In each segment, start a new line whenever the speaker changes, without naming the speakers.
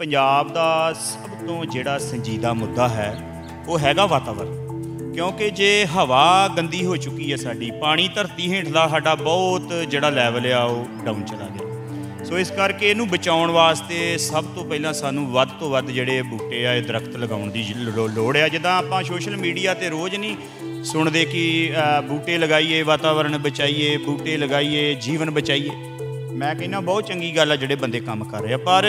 ਪੰਜਾਬ ਦਾ ਸਭ ਤੋਂ ਜਿਹੜਾ ਸੰਜੀਦਾ ਮੁੱਦਾ ਹੈ ਉਹ ਹੈਗਾ ਵਾਤਾਵਰਣ ਕਿਉਂਕਿ ਜੇ ਹਵਾ ਗੰਦੀ ਹੋ ਚੁੱਕੀ ਹੈ ਸਾਡੀ ਪਾਣੀ ਧਰਤੀ ਹੇਠਲਾ ਸਾਡਾ ਬਹੁਤ ਜਿਹੜਾ ਲੈਵਲ ਆ ਉਹ ਡਾਊਨ ਚਲਾ ਗਿਆ ਸੋ ਇਸ ਕਰਕੇ ਇਹਨੂੰ ਬਚਾਉਣ ਵਾਸਤੇ ਸਭ ਤੋਂ ਪਹਿਲਾਂ ਸਾਨੂੰ ਵੱਧ ਤੋਂ ਵੱਧ ਜਿਹੜੇ ਬੂਟੇ ਆ ਇਹ ਦਰਖਤ ਲਗਾਉਣ ਦੀ ਲੋੜ ਆ ਜਿੱਦਾਂ ਆਪਾਂ ਸੋਸ਼ਲ ਮੀਡੀਆ ਤੇ ਰੋਜ਼ ਨਹੀਂ ਸੁਣਦੇ ਕਿ ਬੂਟੇ ਲਗਾਈਏ ਵਾਤਾਵਰਣ ਬਚਾਈਏ ਬੂਟੇ ਲਗਾਈਏ ਜੀਵਨ ਬਚਾਈਏ ਮੈਂ ਕਹਿੰਦਾ ਬਹੁਤ ਚੰਗੀ ਗੱਲ ਆ ਜਿਹੜੇ ਬੰਦੇ ਕੰਮ ਕਰ ਰਹੇ ਆ ਪਰ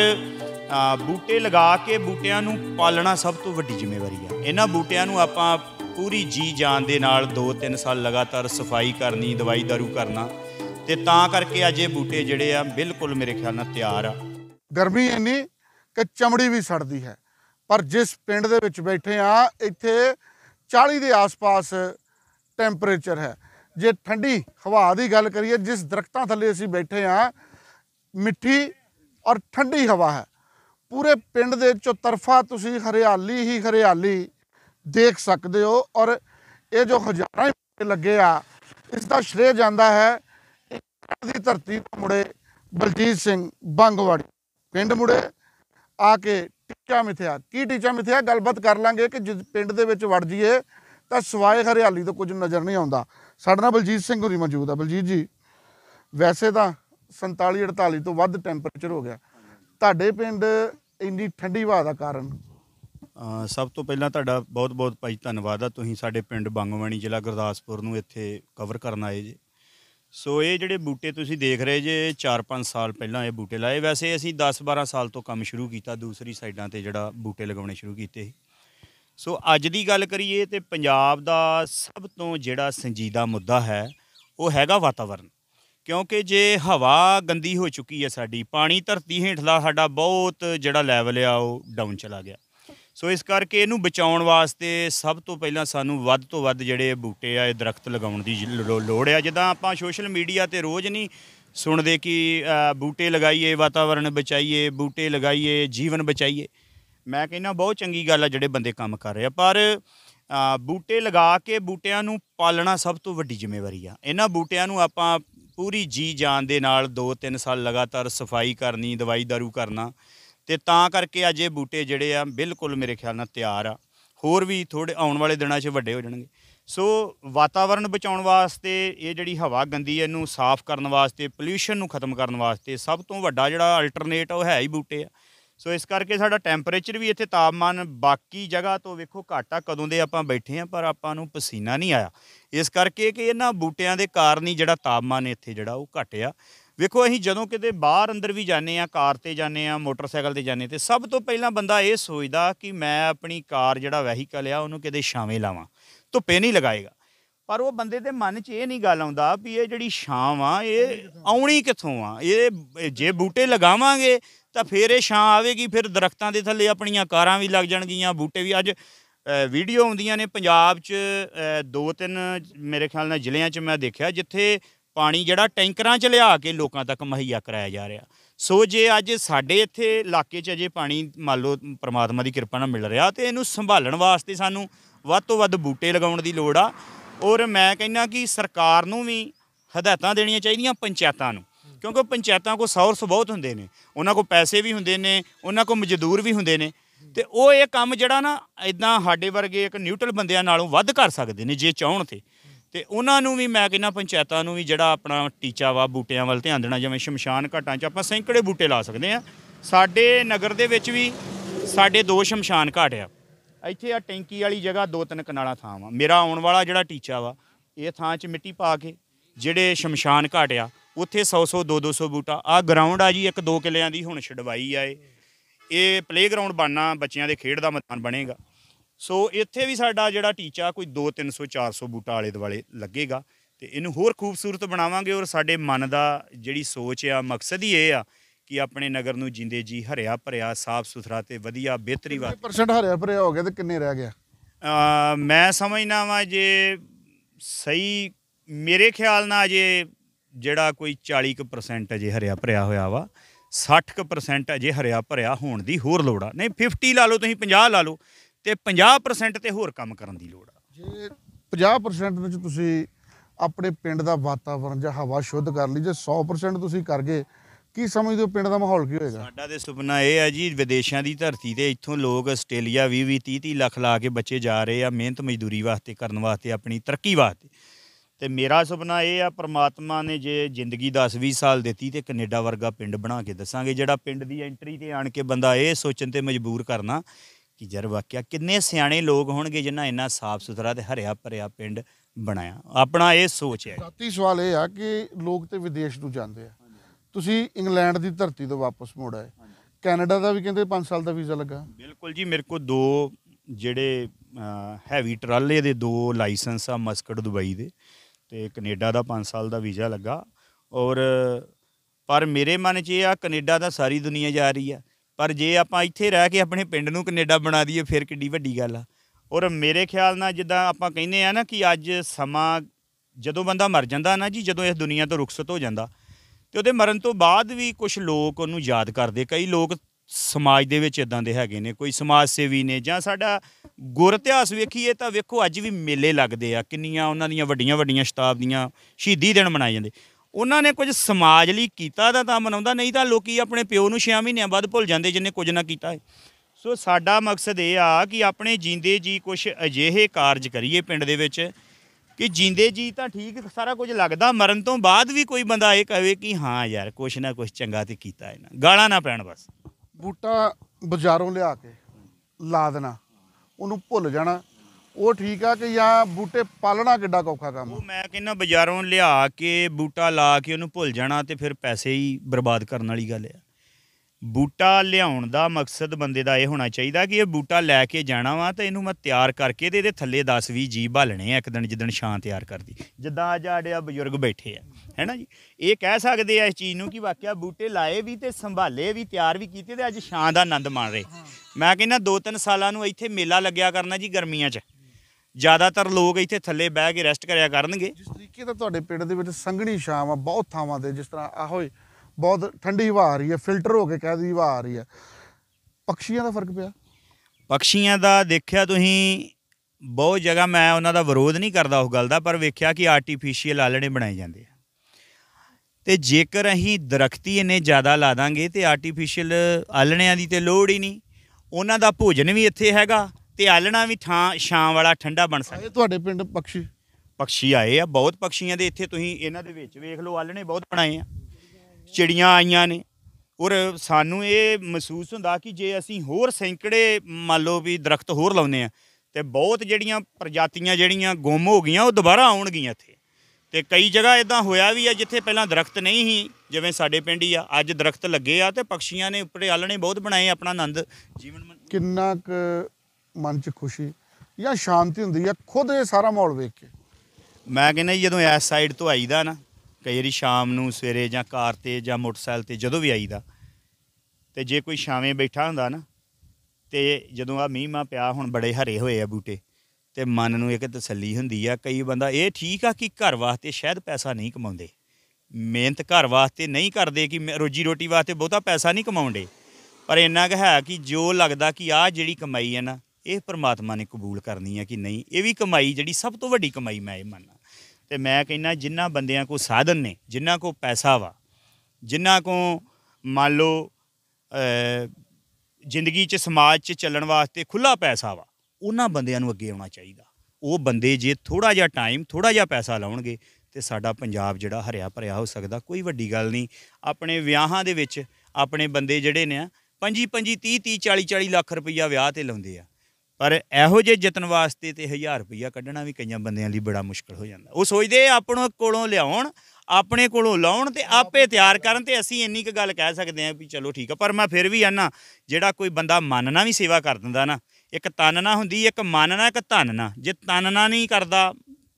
ਬੂਟੇ ਲਗਾ ਕੇ ਬੂਟਿਆਂ ਨੂੰ ਪਾਲਣਾ ਸਭ ਤੋਂ ਵੱਡੀ ਜ਼ਿੰਮੇਵਾਰੀ ਆ ਇਹਨਾਂ ਬੂਟਿਆਂ ਨੂੰ ਆਪਾਂ ਪੂਰੀ ਜੀ ਜਾਨ ਦੇ ਨਾਲ 2-3 ਸਾਲ ਲਗਾਤਾਰ ਸਫਾਈ ਕਰਨੀ ਦਵਾਈ ਦਾਰੂ ਕਰਨਾ ਤੇ ਤਾਂ ਕਰਕੇ ਅੱਜ ਇਹ ਬੂਟੇ ਜਿਹੜੇ ਆ ਬਿਲਕੁਲ ਮੇਰੇ ਖਿਆਲ ਨਾਲ ਤਿਆਰ ਆ
ਗਰਮੀ ਇੰਨੀ ਕਿ ਚਮੜੀ ਵੀ ਸੜਦੀ ਹੈ ਪਰ ਜਿਸ ਪਿੰਡ ਦੇ ਵਿੱਚ ਬੈਠੇ ਆ ਇੱਥੇ 40 ਦੇ ਆਸ-ਪਾਸ ਟੈਂਪਰੇਚਰ ਹੈ ਜੇ ਠੰਡੀ ਹਵਾ ਦੀ ਗੱਲ ਕਰੀਏ ਜਿਸ ਦਰਖਤਾਂ ਥੱਲੇ ਅਸੀਂ ਬੈਠੇ ਆ ਮਿੱਠੀ ਔਰ ਠੰਡੀ ਹਵਾ ਹੈ ਪੂਰੇ ਪਿੰਡ ਦੇ ਤਰਫਾ ਤੁਸੀਂ ਹਰਿਆਲੀ ਹੀ ਹਰਿਆਲੀ ਦੇਖ ਸਕਦੇ ਹੋ ਔਰ ਇਹ ਜੋ ਹਜ਼ਾਰਾਂ ਹੀ ਲੱਗੇ ਆ ਇਸ ਦਾ ਸ਼੍ਰੇਅ ਜਾਂਦਾ ਹੈ ਦੀ ਧਰਤੀ ਤੋਂ ਮੁੜੇ ਬਲਜੀਤ ਸਿੰਘ ਬੰਗਵਾੜੀ ਪਿੰਡ ਮੁੜੇ ਆ ਕੇ ਟੀਚਾ ਮਿਥਿਆ ਕੀ ਟੀਚਾ ਮਿਥਿਆ ਗੱਲਬਾਤ ਕਰ ਲਾਂਗੇ ਕਿ ਜਿਸ ਪਿੰਡ ਦੇ ਵਿੱਚ ਵੜ ਜੀਏ ਤਾਂ ਸਵਾਏ ਹਰਿਆਲੀ ਤੋਂ ਕੁਝ ਨਜ਼ਰ ਨਹੀਂ ਆਉਂਦਾ ਸਾਡੇ ਨਾਲ ਬਲਜੀਤ ਸਿੰਘ ਹੋਰੀ ਮੌਜੂਦ ਆ ਬਲਜੀਤ ਜੀ ਵੈਸੇ ਤਾਂ 47 48 ਤੋਂ ਵੱਧ ਟੈਂਪਰੇਚਰ ਹੋ ਗਿਆ ਤੁਹਾਡੇ ਪਿੰਡ ਇੰਨੀ ਠੰਡੀ ਹਵਾ ਦਾ ਕਾਰਨ
ਸਭ ਤੋਂ ਪਹਿਲਾਂ ਤੁਹਾਡਾ ਬਹੁਤ-ਬਹੁਤ ਭਾਈ ਧੰਨਵਾਦ ਆ ਤੁਸੀਂ ਸਾਡੇ ਪਿੰਡ ਬੰਗਵਾਨੀ ਜ਼ਿਲ੍ਹਾ ਗੁਰਦਾਸਪੁਰ ਨੂੰ ਇੱਥੇ ਕਵਰ ਕਰਨ ਆਏ ਜੀ ਸੋ ਇਹ ਜਿਹੜੇ ਬੂਟੇ ਤੁਸੀਂ ਦੇਖ ਰਹੇ ਜੇ 4-5 ਸਾਲ ਪਹਿਲਾਂ ਇਹ ਬੂਟੇ ਲਾਏ ਵੈਸੇ ਅਸੀਂ 10-12 ਸਾਲ ਤੋਂ ਕੰਮ ਸ਼ੁਰੂ ਕੀਤਾ ਦੂਸਰੀ ਸਾਈਡਾਂ ਤੇ ਜਿਹੜਾ ਬੂਟੇ ਲਗਾਉਣੇ ਸ਼ੁਰੂ ਕੀਤੇ ਸੀ। ਸੋ ਅੱਜ ਦੀ ਗੱਲ ਕਰੀਏ ਤੇ ਪੰਜਾਬ ਦਾ ਸਭ ਤੋਂ ਜਿਹੜਾ ਸੰਜੀਦਾ ਮੁੱਦਾ ਹੈ ਉਹ ਹੈਗਾ ਵਾਤਾਵਰਨ ਕਿਉਂਕਿ ਜੇ ਹਵਾ ਗੰਦੀ ਹੋ ਚੁੱਕੀ ਹੈ ਸਾਡੀ ਪਾਣੀ ਧਰਤੀ ਹੇਠਲਾ ਸਾਡਾ ਬਹੁਤ ਜਿਹੜਾ ਲੈਵਲ ਆ ਉਹ ਡਾਊਨ ਚਲਾ ਗਿਆ ਸੋ ਇਸ ਕਰਕੇ ਇਹਨੂੰ ਬਚਾਉਣ ਵਾਸਤੇ ਸਭ ਤੋਂ ਪਹਿਲਾਂ ਸਾਨੂੰ ਵੱਧ ਤੋਂ ਵੱਧ ਜਿਹੜੇ ਬੂਟੇ ਆ ਇਹ ਦਰਖਤ ਲਗਾਉਣ ਦੀ ਲੋੜ ਆ ਜਿੱਦਾਂ ਆਪਾਂ ਸੋਸ਼ਲ ਮੀਡੀਆ ਤੇ ਰੋਜ਼ ਨਹੀਂ ਸੁਣਦੇ ਕਿ ਬੂਟੇ ਲਗਾਈਏ ਵਾਤਾਵਰਣ ਬਚਾਈਏ ਬੂਟੇ ਲਗਾਈਏ ਜੀਵਨ ਬਚਾਈਏ ਮੈਂ ਕਹਿੰਦਾ ਬਹੁਤ ਚੰਗੀ ਗੱਲ ਆ ਜਿਹੜੇ ਬੰਦੇ ਕੰਮ ਕਰ ਰਹੇ ਆ ਪਰ ਬੂਟੇ ਲਗਾ ਕੇ ਬੂਟਿਆਂ ਨੂੰ ਪਾਲਣਾ ਸਭ ਤੋਂ ਵੱਡੀ ਜ਼ਿੰਮੇਵਾਰੀ ਆ ਇਹਨਾਂ ਬੂਟਿਆਂ ਨੂੰ ਆਪਾਂ ਪੂਰੀ ਜੀ ਜਾਨ ਦੇ ਨਾਲ 2-3 ਸਾਲ ਲਗਾਤਾਰ ਸਫਾਈ ਕਰਨੀ ਦਵਾਈ ਦਾਰੂ ਕਰਨਾ ਤੇ ਤਾਂ ਕਰਕੇ ਅੱਜ ਇਹ ਬੂਟੇ ਜਿਹੜੇ ਆ ਬਿਲਕੁਲ ਮੇਰੇ ਖਿਆਲ ਨਾਲ ਤਿਆਰ ਆ ਹੋਰ ਵੀ ਥੋੜੇ ਆਉਣ ਵਾਲੇ ਦਿਨਾਂ 'ਚ ਵੱਡੇ ਹੋ ਜਾਣਗੇ ਸੋ ਵਾਤਾਵਰਣ ਬਚਾਉਣ ਵਾਸਤੇ ਇਹ ਜਿਹੜੀ ਹਵਾ ਗੰਦੀ ਐ ਇਹਨੂੰ ਸਾਫ਼ ਕਰਨ ਵਾਸਤੇ ਪੋਲੂਸ਼ਨ ਨੂੰ ਖਤਮ ਕਰਨ ਵਾਸਤੇ ਸਭ ਤੋਂ ਵੱਡਾ ਜਿਹੜਾ ਅਲਟਰਨੇਟ ਉਹ ਹੈ ਹੀ ਬੂਟੇ ਆ ਸੋ ਇਸ ਕਰਕੇ ਸਾਡਾ ਟੈਂਪਰੇਚਰ ਵੀ ਇੱਥੇ ਤਾਪਮਾਨ ਬਾਕੀ ਜਗ੍ਹਾ ਤੋਂ ਵੇਖੋ ਘਾਟਾ ਕਦੋਂ ਦੇ ਆਪਾਂ ਬੈਠੇ ਆ ਪਰ ਆਪਾਂ ਨੂੰ ਪਸੀਨਾ ਨਹੀਂ ਆਇਆ ਇਸ ਕਰਕੇ ਕਿ ਇਹਨਾਂ ਬੂਟਿਆਂ ਦੇ ਕਾਰਨ ਹੀ ਜਿਹੜਾ ਤਾਪਮਾਨ ਇੱਥੇ ਜਿਹੜਾ ਉਹ ਘਟਿਆ ਵੇਖੋ ਅਸੀਂ ਜਦੋਂ ਕਿਤੇ ਬਾਹਰ ਅੰਦਰ ਵੀ ਜਾਂਦੇ ਆ ਕਾਰ ਤੇ ਜਾਂਦੇ ਆ ਮੋਟਰਸਾਈਕਲ ਤੇ ਜਾਂਦੇ ਤੇ ਸਭ ਤੋਂ ਪਹਿਲਾਂ ਬੰਦਾ ਇਹ ਸੋਚਦਾ ਕਿ ਮੈਂ ਆਪਣੀ ਕਾਰ ਜਿਹੜਾ ਵਹੀਕਲ ਆ ਉਹਨੂੰ ਕਿਤੇ ਛਾਵੇਂ ਲਾਵਾਂ ਧੁੱਪੇ ਨਹੀਂ ਲਗਾਏਗਾ ਪਰ ਉਹ ਬੰਦੇ ਦੇ ਮਨ 'ਚ ਇਹ ਨਹੀਂ ਗੱਲ ਆਉਂਦਾ ਵੀ ਇਹ ਜਿਹੜੀ ਛਾਂ ਆ ਇਹ ਆਉਣੀ ਕਿੱਥੋਂ ਆ ਇਹ ਜੇ ਬੂਟੇ ਲਗਾਵਾਂਗੇ ਤਾਂ ਫੇਰ ਇਹ ਛਾਂ ਆਵੇਗੀ ਫਿਰ ਦਰਖਤਾਂ ਦੇ ਥੱਲੇ ਆਪਣੀਆਂ ਕਾਰਾਂ ਵੀ ਲੱਗ ਜਾਣਗੀਆਂ ਬੂਟੇ ਵੀ ਅੱਜ ਵੀਡੀਓ ਆਉਂਦੀਆਂ ਨੇ ਪੰਜਾਬ 'ਚ ਦੋ ਤਿੰਨ ਮੇਰੇ ਖਿਆਲ ਨਾਲ ਜ਼ਿਲ੍ਹਿਆਂ 'ਚ ਮੈਂ ਦੇਖਿਆ ਜਿੱਥੇ ਪਾਣੀ ਜਿਹੜਾ ਟੈਂਕਰਾਂ 'ਚ ਲਿਆ ਕੇ ਲੋਕਾਂ ਤੱਕ ਮਹੱਈਆ ਕਰਾਇਆ ਜਾ ਰਿਹਾ ਸੋ ਜੇ ਅੱਜ ਸਾਡੇ ਇੱਥੇ ਇਲਾਕੇ 'ਚ ਅਜੇ ਪਾਣੀ ਮੰਨ ਲਓ ਪ੍ਰਮਾਤਮਾ ਦੀ ਕਿਰਪਾ ਨਾਲ ਮਿਲ ਰਿਹਾ ਤੇ ਇਹਨੂੰ ਸੰਭਾਲਣ ਵਾਸਤੇ ਸਾਨੂੰ ਵੱਧ ਤੋਂ ਵੱਧ ਬੂਟੇ ਲਗਾਉਣ ਦੀ ਲੋੜ ਆ ਔਰ ਮੈਂ ਕਹਿੰਨਾ ਕਿ ਸਰਕਾਰ ਨੂੰ ਵੀ ਹਦਾਇਤਾਂ ਦੇਣੀਆਂ ਚਾਹੀਦੀਆਂ ਪੰਚਾਇਤਾਂ ਨੂੰ ਕਿਉਂਕਿ ਪੰਚਾਇਤਾਂ ਕੋ ਸੌਰਸ ਬਹੁਤ ਹੁੰਦੇ ਨੇ ਉਹਨਾਂ ਕੋ ਪੈਸੇ ਵੀ ਹੁੰਦੇ ਨੇ ਉਹਨਾਂ ਕੋ ਮਜ਼ਦੂਰ ਵੀ ਹੁੰਦੇ ਨੇ ਤੇ ਉਹ ਇਹ ਕੰਮ ਜਿਹੜਾ ਨਾ ਇਦਾਂ ਸਾਡੇ ਵਰਗੇ ਇੱਕ ਨਿਊਟਰਲ ਬੰਦਿਆਂ ਨਾਲੋਂ ਵੱਧ ਕਰ ਸਕਦੇ ਨੇ ਜੇ ਚਾਹਣ ਤੇ ਤੇ ਉਹਨਾਂ ਨੂੰ ਵੀ ਮੈਂ ਕਹਿੰਦਾ ਪੰਚਾਇਤਾਂ ਨੂੰ ਵੀ ਜਿਹੜਾ ਆਪਣਾ ਟੀਚਾ ਵਾ ਬੂਟਿਆਂ ਵੱਲ ਧਿਆਨ ਦੇਣਾ ਜਿਵੇਂ ਸ਼ਮਸ਼ਾਨ ਘਾਟਾਂ 'ਚ ਆਪਾਂ ਸੈਂਕੜੇ ਬੂਟੇ ਲਾ ਸਕਦੇ ਆ ਸਾਡੇ ਨਗਰ ਦੇ ਵਿੱਚ ਵੀ ਸਾਡੇ ਦੋ ਸ਼ਮਸ਼ਾਨ ਘਾਟ ਆ ਇੱਥੇ ਆ ਟੈਂਕੀ ਵਾਲੀ ਜਗ੍ਹਾ ਦੋ ਤਿੰਨ ਕਨਾਲਾ ਥਾਂ ਵਾ ਮੇਰਾ ਆਉਣ ਵਾਲਾ ਜਿਹੜਾ ਟੀਚਾ ਵਾ ਇਹ ਥਾਂ 'ਚ ਮਿੱਟੀ ਪਾ ਕੇ ਜਿਹੜੇ ਸ਼ਮਸ਼ਾਨ ਘਾਟ ਆ ਉੱਥੇ 100 100 2 200 ਬੂਟਾ ਆ ਗਰਾਊਂਡ ਆ ਜੀ ਇੱਕ ਦੋ ਕਿੱਲਿਆਂ ਦੀ ਹੁਣ ਛਡਵਾਈ ਆਏ ਇਹ ਪਲੇਗਰਾਊਂਡ ਪਲੇਗਰਾਉਂਡ ਬਣਨਾ ਬੱਚਿਆਂ ਦੇ ਖੇਡ ਦਾ ਮੈਦਾਨ ਬਣੇਗਾ ਸੋ ਇੱਥੇ ਵੀ ਸਾਡਾ ਜਿਹੜਾ ਟੀਚਾ ਕੋਈ 2 300 400 ਬੂਟਾ ਵਾਲੇ ਦਵਾਲੇ ਲੱਗੇਗਾ ਤੇ ਇਹਨੂੰ ਹੋਰ ਖੂਬਸੂਰਤ ਬਣਾਵਾਂਗੇ ਔਰ ਸਾਡੇ ਮਨ ਦਾ ਜਿਹੜੀ ਸੋਚ ਆ ਮਕਸਦ ਹੀ ਇਹ ਆ ਕਿ ਆਪਣੇ ਨਗਰ ਨੂੰ ਜਿੰਦੇ ਜੀ ਹਰਿਆ ਭਰਿਆ ਸਾਫ਼ ਸੁਥਰਾ ਤੇ ਵਧੀਆ ਬਿਹਤਰੀ ਵਾ 100% ਹਰਿਆ ਭਰਿਆ ਹੋ ਗਿਆ ਤੇ ਕਿੰਨੇ ਰਹਿ ਗਿਆ ਮੈਂ ਸਮਝਣਾ ਵਾ ਜੇ ਸਹੀ ਮੇਰੇ ਖਿਆਲ ਨਾਲ ਅਜੇ ਜਿਹੜਾ ਕੋਈ 40% ਅਜੇ ਹਰਿਆ ਭਰਿਆ ਹੋਇਆ ਵਾ 60% ਅਜੇ ਹਰਿਆ ਭਰਿਆ ਹੋਣ ਦੀ ਹੋਰ ਲੋੜ ਆ ਨਹੀਂ 50 ਲਾ ਲਓ ਤੁਸੀਂ 50 ਲਾ ਲਓ ਤੇ 50% ਤੇ ਹੋਰ ਕੰਮ ਕਰਨ ਦੀ ਲੋੜ ਆ ਜੇ
50% ਵਿੱਚ ਤੁਸੀਂ ਆਪਣੇ ਪਿੰਡ ਦਾ ਵਾਤਾਵਰਣ ਜਾਂ ਹਵਾ ਸ਼ੁੱਧ ਕਰ ਲਈ ਜੇ 100% ਤੁਸੀਂ ਕਰ ਗਏ ਕੀ ਸਮਝਦੇ ਹੋ ਪਿੰਡ ਦਾ ਮਾਹੌਲ ਕੀ ਹੋਏਗਾ
ਸਾਡਾ ਤੇ ਸੁਪਨਾ ਇਹ ਹੈ ਜੀ ਵਿਦੇਸ਼ਾਂ ਦੀ ਧਰਤੀ ਤੇ ਇੱਥੋਂ ਲੋਕ ਆਸਟ੍ਰੇਲੀਆ 20 20 30 30 ਲੱਖ ਲਾ ਕੇ ਬੱਚੇ ਜਾ ਰਹੇ ਆ ਮਿਹਨਤ ਮਜ਼ਦੂਰੀ ਵਾਸਤੇ ਕਰਨ ਵਾਸਤੇ ਆਪਣੀ ਤਰੱਕੀ ਵਾਸਤੇ ਤੇ ਮੇਰਾ ਸੁਪਨਾ ਇਹ ਆ ਪ੍ਰਮਾਤਮਾ ਨੇ ਜੇ ਜ਼ਿੰਦਗੀ 10-20 ਸਾਲ ਦਿੱਤੀ ਤੇ ਕੈਨੇਡਾ ਵਰਗਾ ਪਿੰਡ ਬਣਾ ਕੇ ਦੱਸਾਂਗੇ ਜਿਹੜਾ ਪਿੰਡ ਦੀ ਐਂਟਰੀ ਤੇ ਆਣ ਕੇ ਬੰਦਾ ਇਹ ਸੋਚਣ ਤੇ ਮਜਬੂਰ ਕਰਨਾ ਕਿ ਜਰ ਵਾਕਿਆ ਕਿੰਨੇ ਸਿਆਣੇ ਲੋਕ ਹੋਣਗੇ ਜਿਨ੍ਹਾਂ ਇੰਨਾ ਸਾਫ਼ ਸੁਥਰਾ ਤੇ ਹਰਿਆ ਭਰਿਆ ਪਿੰਡ ਬਣਾਇਆ ਆਪਣਾ ਇਹ ਸੋਚ ਹੈ ਸਾਤੀ ਸਵਾਲ ਇਹ ਆ ਕਿ ਲੋਕ ਤੇ ਵਿਦੇਸ਼
ਨੂੰ ਜਾਂਦੇ ਆ ਤੁਸੀਂ ਇੰਗਲੈਂਡ ਦੀ ਧਰਤੀ ਤੋਂ ਵਾਪਸ ਮੁੜ ਆਏ ਕੈਨੇਡਾ ਦਾ ਵੀ ਕਹਿੰਦੇ 5 ਸਾਲ ਦਾ ਵੀਜ਼ਾ ਲੱਗਾ
ਬਿਲਕੁਲ ਜੀ ਮੇਰੇ ਕੋਲ ਦੋ ਜਿਹੜੇ ਹੈਵੀ ਟਰਾਲੇ ਦੇ ਦੋ ਲਾਇਸੈਂਸ ਆ ਮਸਕਟ ਦੁਬਈ ਦੇ ਤੇ ਕੈਨੇਡਾ ਦਾ 5 ਸਾਲ ਦਾ ਵੀਜ਼ਾ ਲੱਗਾ ਔਰ ਪਰ ਮੇਰੇ ਮਨ 'ਚ ਇਹ ਆ ਕੈਨੇਡਾ ਦਾ ਸਾਰੀ ਦੁਨੀਆ ਜਾ ਰਹੀ ਆ ਪਰ ਜੇ ਆਪਾਂ ਇੱਥੇ ਰਹਿ ਕੇ ਆਪਣੇ ਪਿੰਡ ਨੂੰ ਕੈਨੇਡਾ ਬਣਾ ਦਈਏ ਫਿਰ ਕਿੱਡੀ ਵੱਡੀ ਗੱਲ ਆ ਔਰ ਮੇਰੇ ਖਿਆਲ ਨਾਲ ਜਿੱਦਾਂ ਆਪਾਂ ਕਹਿੰਦੇ ਆ ਨਾ ਕਿ ਅੱਜ ਸਮਾਂ ਜਦੋਂ ਬੰਦਾ ਮਰ ਜਾਂਦਾ ਨਾ ਜੀ ਜਦੋਂ ਇਸ ਦੁਨੀਆ ਤੋਂ ਰੁਖਸਤ ਹੋ ਜਾਂਦਾ ਤੇ ਉਹਦੇ ਮਰਨ ਤੋਂ ਬਾਅਦ ਵੀ ਕੁਝ ਲੋਕ ਉਹਨੂੰ ਯਾਦ ਕਰਦੇ ਕਈ ਲੋਕ ਸਮਾਜ ਦੇ ਵਿੱਚ ਇਦਾਂ ਦੇ ਹੈਗੇ ਨੇ ਕੋਈ ਸਮਾਜ ਸੇਵੀ ਨੇ ਜਾਂ ਸਾਡਾ ਗੁਰ ਇਤਿਹਾਸ ਵੇਖੀਏ ਤਾਂ ਵੇਖੋ ਅੱਜ ਵੀ ਮੇਲੇ ਲੱਗਦੇ ਆ ਕਿੰਨੀਆਂ ਉਹਨਾਂ ਦੀਆਂ ਵੱਡੀਆਂ ਵੱਡੀਆਂ ਸ਼ਤਾਬਦੀਆਂ ਸ਼ਹੀਦੀ ਦਿਨ ਮਨਾਏ ਜਾਂਦੇ ਉਹਨਾਂ ਨੇ ਕੁਝ ਸਮਾਜ ਲਈ ਕੀਤਾ ਤਾਂ ਤਾਂ ਮਨਾਉਂਦਾ ਨਹੀਂ ਤਾਂ ਲੋਕੀ ਆਪਣੇ ਪਿਓ ਨੂੰ 6 ਮਹੀਨਿਆਂ ਬਾਅਦ ਭੁੱਲ ਜਾਂਦੇ ਜਿੰਨੇ ਕੁਝ ਨਾ ਕੀਤਾ ਹੈ ਸੋ ਸਾਡਾ ਮਕਸਦ ਇਹ ਆ ਕਿ ਆਪਣੇ ਜਿੰਦੇ ਜੀ ਕੁਝ ਅਜਿਹੇ ਕਾਰਜ ਕਰੀਏ ਪਿੰਡ ਦੇ ਵਿੱਚ ਕਿ ਜਿੰਦੇ ਜੀ ਤਾਂ ਠੀਕ ਸਾਰਾ ਕੁਝ ਲੱਗਦਾ ਮਰਨ ਤੋਂ ਬਾਅਦ ਵੀ ਕੋਈ ਬੰਦਾ ਇਹ ਕਹੇ ਕਿ ਹਾਂ ਯਾਰ ਕੁਛ ਨਾ ਕੁਛ ਚੰਗਾ ਤੇ ਕੀਤਾ ਇਹਨਾਂ ਗਾਲਾਂ ਨਾ ਪੈਣ ਬਸ ਬੂਟਾ
ਬਾਜ਼ਾਰੋਂ ਲਿਆ ਕੇ ਲਾ ਦੇਣਾ ਉਹਨੂੰ ਭੁੱਲ ਜਾਣਾ ਉਹ ਠੀਕ ਆ ਕਿ ਜਾਂ ਬੂਟੇ ਪਾਲਣਾ ਕਿੱਡਾ ਕੌਖਾ ਕੰਮ ਉਹ ਮੈਂ
ਕਹਿੰਦਾ ਬਾਜ਼ਾਰੋਂ ਲਿਆ ਕੇ ਬੂਟਾ ਲਾ ਕੇ ਉਹਨੂੰ ਭੁੱਲ ਜਾਣਾ ਤੇ ਫਿਰ ਪੈਸੇ ਹੀ ਬਰਬਾਦ ਕਰਨ ਵਾਲੀ ਗੱਲ ਆ ਬੂਟਾ ਲਿਆਉਣ ਦਾ ਮਕਸਦ ਬੰਦੇ ਦਾ ਇਹ ਹੋਣਾ ਚਾਹੀਦਾ ਕਿ ਇਹ ਬੂਟਾ ਲੈ ਕੇ ਜਾਣਾ ਵਾ ਤੇ ਇਹਨੂੰ ਮੈਂ ਤਿਆਰ ਕਰਕੇ ਤੇ ਇਹਦੇ ਥੱਲੇ 10-20 ਜੀ ਭਾਲਣੇ ਆ ਇੱਕ ਦਿਨ ਜਿੱਦਣ ਛਾਂ ਤਿਆਰ ਕਰਦੀ ਜਿੱਦਾਂ ਜਾੜਿਆ ਬਜ਼ੁਰਗ ਬੈਠੇ ਆ ਹੈਨਾ ਜੀ ਇਹ ਕਹਿ ਸਕਦੇ ਆ ਇਸ ਚੀਜ਼ ਨੂੰ ਕਿ ਵਾਕਿਆ ਬੂਟੇ ਲਾਏ ਵੀ ਤੇ ਸੰਭਾਲੇ ਵੀ ਤਿਆਰ ਵੀ ਕੀਤੇ ਤੇ ਅੱਜ ਛਾਂ ਦਾ ਆਨੰਦ ਮਾਣ ਰਹੇ ਮੈਂ ਕਹਿੰਦਾ 2-3 ਸਾਲਾਂ ਨੂੰ ਇੱਥੇ ਮੇਲਾ ਲੱਗਿਆ ਕਰਨਾ ਜੀ ਗਰਮੀਆਂ 'ਚ ਜ਼ਿਆਦਾਤਰ ਲੋਕ ਇੱਥੇ ਥੱਲੇ ਬਹਿ ਕੇ ਰੈਸਟ ਕਰਿਆ ਕਰਨਗੇ ਜਿਸ
ਤਰੀਕੇ ਦਾ ਤੁਹਾਡੇ ਪਿੰਡ ਦੇ ਵਿੱਚ ਸੰਘਣੀ ਸ਼ਾਮ ਆ ਬਹੁਤ ਥਾਵਾਂ ਤੇ ਜਿਸ ਤਰ੍ਹਾਂ ਆ ਹੋਏ ਬਹੁਤ ਠੰਡੀ ਹਵਾ ਆ ਰਹੀ ਹੈ ਫਿਲਟਰ ਹੋ ਕੇ ਕਹਿ ਦੀ ਹਵਾ ਆ ਰਹੀ ਹੈ ਪੰਛੀਆਂ ਦਾ ਫਰਕ ਪਿਆ
ਪੰਛੀਆਂ ਦਾ ਦੇਖਿਆ ਤੁਸੀਂ ਬਹੁਤ ਜਗ੍ਹਾ ਮੈਂ ਉਹਨਾਂ ਦਾ ਵਿਰੋਧ ਨਹੀਂ ਕਰਦਾ ਉਹ ਗੱਲ ਦਾ ਪਰ ਵੇਖਿਆ ਕਿ ਆਰਟੀਫੀਸ਼ੀਅਲ ਆਲਣੇ ਬਣਾਏ ਜਾਂਦੇ ਆ ਤੇ ਜੇਕਰ ਅਸੀਂ ਦਰਖਤੀ ਇਹਨੇ ਜ਼ਿਆਦਾ ਲਾ ਦਾਂਗੇ ਤੇ ਆਰਟੀਫੀਸ਼ੀਅਲ ਆਲਣਿਆਂ ਦੀ ਤੇ ਲੋੜ ਹੀ ਨਹੀਂ ਉਹਨਾਂ ਦਾ ਭੋਜਨ ਵੀ ਇੱਥੇ ਹੈਗਾ ਤੇ ਆਲਣਾ ਵੀ ਥਾਂ ਛਾਂ ਵਾਲਾ ਠੰਡਾ ਬਣ ਸਕਦਾ ਇਹ ਤੁਹਾਡੇ ਪਿੰਡ ਪੰਛੀ ਪੰਛੀ ਆਏ ਆ ਬਹੁਤ ਪੰਛੀਆਂ ਦੇ ਇੱਥੇ ਤੁਸੀਂ ਇਹਨਾਂ ਦੇ ਵਿੱਚ ਵੇਖ ਲਓ ਆਲਣੇ ਬਹੁਤ ਬਣਾਏ ਆ ਚਿੜੀਆਂ ਆਈਆਂ ਨੇ ਔਰ ਸਾਨੂੰ ਇਹ ਮਹਿਸੂਸ ਹੁੰਦਾ ਕਿ ਜੇ ਅਸੀਂ ਹੋਰ ਸੈਂਕੜੇ ਮੰਨ ਲਓ ਵੀ ਦਰਖਤ ਹੋਰ ਲਾਉਨੇ ਆ ਤੇ ਬਹੁਤ ਜਿਹੜੀਆਂ ਪ੍ਰਜਾਤੀਆਂ ਜਿਹੜੀਆਂ ਗੁੰਮ ਹੋ ਗਈਆਂ ਉਹ ਦੁਬਾਰਾ ਆਉਣਗੀਆਂ ਇੱਥੇ ਤੇ ਕਈ ਜਗ੍ਹਾ ਇਦਾਂ ਹੋਇਆ ਵੀ ਆ ਜਿੱਥੇ ਪਹਿਲਾਂ ਦਰਖਤ ਨਹੀਂ ਸੀ ਜਿਵੇਂ ਸਾਡੇ ਪਿੰਡ ਹੀ ਆ ਅੱਜ ਦਰਖਤ ਲੱਗੇ ਆ ਤੇ ਪੰਛੀਆਂ ਨੇ ਉੱਪਰ ਆਲਣੇ ਬਹੁਤ ਬਣਾਏ ਆਪਣਾ ਆਨੰਦ
ਜੀਵਨ ਕਿੰਨਾ ਕੁ ਮਨ 'ਚ ਖੁਸ਼ੀ ਜਾਂ ਸ਼ਾਂਤੀ ਹੁੰਦੀ ਆ ਖੁਦ ਇਹ ਸਾਰਾ
ਮਾਹੌਲ ਵੇਖ ਕੇ ਮੈਂ ਕਹਿੰਦਾ ਜਦੋਂ ਇਸ ਸਾਈਡ ਤੋਂ ਆਈਦਾ ਨਾ ਕਈ ਵਾਰੀ ਸ਼ਾਮ ਨੂੰ ਸਵੇਰੇ ਜਾਂ ਕਾਰ ਤੇ ਜਾਂ ਮੋਟਰਸਾਈਕਲ ਤੇ ਜਦੋਂ ਵੀ ਆਈਦਾ ਤੇ ਜੇ ਕੋਈ ਛਾਵੇਂ ਬੈਠਾ ਹੁੰਦਾ ਨਾ ਤੇ ਜਦੋਂ ਆ ਮੀਂਹ ਮਾ ਪਿਆ ਹੁਣ ਬੜੇ ਹਰੇ ਹੋਏ ਆ ਬੂਟੇ ਤੇ ਮਨ ਨੂੰ ਇੱਕ ਤਸੱਲੀ ਹੁੰਦੀ ਆ ਕਈ ਬੰਦਾ ਇਹ ਠੀਕ ਆ ਕਿ ਘਰ ਵਾਸਤੇ ਸ਼ਾਇਦ ਪੈਸਾ ਨਹੀਂ ਕਮਾਉਂਦੇ ਮਿਹਨਤ ਘਰ ਵਾਸਤੇ ਨਹੀਂ ਕਰਦੇ ਕਿ ਰੋਜੀ ਰੋਟੀ ਵਾਸਤੇ ਬਹੁਤਾ ਪੈਸਾ ਨਹੀਂ ਕਮਾਉਂਦੇ ਪਰ ਇੰਨਾ ਕਿ ਹੈ ਕਿ ਜੋ ਲੱਗਦਾ ਕਿ ਆ ਜਿਹੜੀ ਕਮਾਈ ਹੈ ਨਾ ਇਹ ਪ੍ਰਮਾਤਮਾ ਨੇ ਕਬੂਲ ਕਰਨੀ ਹੈ ਕਿ ਨਹੀਂ ਇਹ ਵੀ ਕਮਾਈ ਜਿਹੜੀ ਸਭ ਤੋਂ ਵੱਡੀ ਕਮਾਈ ਮੈਂ ਇਹ ਮੰਨਦਾ ਤੇ ਮੈਂ ਕਹਿੰਨਾ ਜਿੰਨਾ ਬੰਦਿਆਂ ਕੋ ਸਾਧਨ ਨੇ ਜਿੰਨਾ ਕੋ ਪੈਸਾ ਵਾ ਜਿੰਨਾ ਕੋ ਮੰਨ ਲਓ ਜ਼ਿੰਦਗੀ 'ਚ ਸਮਾਜ 'ਚ ਚੱਲਣ ਵਾਸਤੇ ਖੁੱਲਾ ਪੈਸਾ ਵਾ ਉਹਨਾਂ ਬੰਦਿਆਂ ਨੂੰ ਅੱਗੇ ਆਉਣਾ ਚਾਹੀਦਾ ਉਹ ਬੰਦੇ ਜੇ ਥੋੜਾ ਜਿਹਾ ਟਾਈਮ ਥੋੜਾ ਜਿਹਾ ਪੈਸਾ ਲਾਉਣਗੇ ਤੇ ਸਾਡਾ ਪੰਜਾਬ ਜਿਹੜਾ ਹਰਿਆ ਭਰਿਆ ਹੋ ਸਕਦਾ ਕੋਈ ਵੱਡੀ ਗੱਲ ਨਹੀਂ ਆਪਣੇ ਵਿਆਹਾਂ ਦੇ ਵਿੱਚ ਆਪਣੇ ਬੰਦੇ ਜਿਹੜੇ ਨੇ 25 25 30 30 40 40 ਲੱਖ ਰੁਪਈਆ ਵਿਆਹ ਤੇ ਲਾਉਂਦੇ ਆ ਪਰ ਇਹੋ ਜੇ ਯਤਨ ਵਾਸਤੇ ਤੇ 1000 ਰੁਪਇਆ ਕੱਢਣਾ ਵੀ ਕਈਆਂ ਬੰਦਿਆਂ ਲਈ ਬੜਾ ਮੁਸ਼ਕਲ ਹੋ ਜਾਂਦਾ ਉਹ ਸੋਚਦੇ ਆਪਣੋਂ ਕੋਲੋਂ ਲਿਆਉਣ ਆਪਣੇ ਕੋਲੋਂ ਲਾਉਣ ਤੇ ਆਪੇ ਤਿਆਰ ਕਰਨ ਤੇ ਅਸੀਂ ਇੰਨੀ ਕੁ ਗੱਲ ਕਹਿ ਸਕਦੇ ਆ ਵੀ ਚਲੋ ਠੀਕ ਆ ਪਰ ਮੈਂ ਫਿਰ ਵੀ ਆਨਾ ਜਿਹੜਾ ਕੋਈ ਬੰਦਾ ਮੰਨਣਾ ਵੀ ਸੇਵਾ ਕਰ ਦਿੰਦਾ ਨਾ ਇੱਕ ਤਨ ਨਾ ਹੁੰਦੀ ਇੱਕ ਮੰਨਣਾ ਇੱਕ ਧਨ ਨਾ ਜੇ ਤਨ ਨਾ ਨਹੀਂ ਕਰਦਾ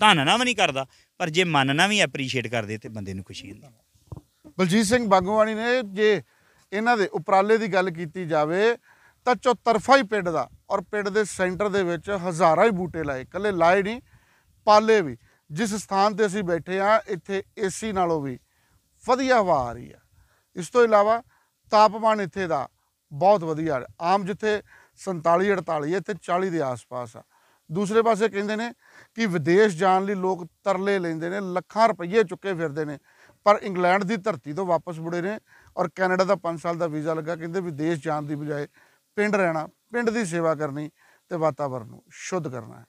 ਧਨ ਨਾ ਵੀ ਨਹੀਂ ਕਰਦਾ ਪਰ ਜੇ ਮੰਨਣਾ ਵੀ ਐਪਰੀਸ਼ੀਏਟ ਕਰਦੇ ਤੇ ਬੰਦੇ ਨੂੰ ਖੁਸ਼ੀ ਹੁੰਦੀ ਬਲਜੀਤ ਸਿੰਘ ਬਾਗੋਵਾਣੀ ਨੇ ਜੇ ਇਹਨਾਂ ਦੇ ਉਪਰਾਲੇ ਦੀ ਗੱਲ ਕੀਤੀ ਜਾਵੇ
ਤਾਂ ਚੋ ਤਰਫਾ ਹੀ ਪਿੰਡ ਦਾ ਔਰ ਪਿੰਡ ਦੇ ਸੈਂਟਰ ਦੇ ਵਿੱਚ ਹਜ਼ਾਰਾਂ ਹੀ ਬੂਟੇ ਲਾਏ ਕੱਲੇ ਲਾਏ ਨਹੀਂ ਪਾਲੇ ਵੀ ਜਿਸ ਸਥਾਨ ਤੇ ਅਸੀਂ ਬੈਠੇ ਆ ਇੱਥੇ ਏਸੀ ਨਾਲੋਂ ਵੀ ਵਧੀਆ ਹਵਾ ਆ ਰਹੀ ਆ ਇਸ ਤੋਂ ਇਲਾਵਾ ਤਾਪਮਾਨ ਇੱਥੇ ਦਾ ਬਹੁਤ ਵਧੀਆ ਆਮ ਜਿੱਥੇ 47 48 ਇੱਥੇ 40 ਦੇ ਆਸ-ਪਾਸ ਆ ਦੂਸਰੇ ਪਾਸੇ ਕਹਿੰਦੇ ਨੇ ਕਿ ਵਿਦੇਸ਼ ਜਾਣ ਲਈ ਲੋਕ ਤਰਲੇ ਲੈਂਦੇ ਨੇ ਲੱਖਾਂ ਰੁਪਏ ਚੁੱਕੇ ਫਿਰਦੇ ਨੇ ਪਰ ਇੰਗਲੈਂਡ ਦੀ ਧਰਤੀ ਤੋਂ ਵਾਪਸ ਮੁੜੇ ਨੇ ਔਰ ਕੈਨੇਡਾ ਦਾ 5 ਸਾਲ ਦਾ ਵੀਜ਼ਾ ਲੱਗਾ ਕਹਿੰਦੇ ਵਿਦੇਸ਼ ਜਾਣ ਦੀ ਬਜਾਏ ਪਿੰਡ ਰਹਿਣਾ ਪਿੰਡ ਦੀ ਸੇਵਾ ਕਰਨੀ ਤੇ ਵਾਤਾਵਰਨ ਨੂੰ ਸ਼ੁੱਧ ਕਰਨਾ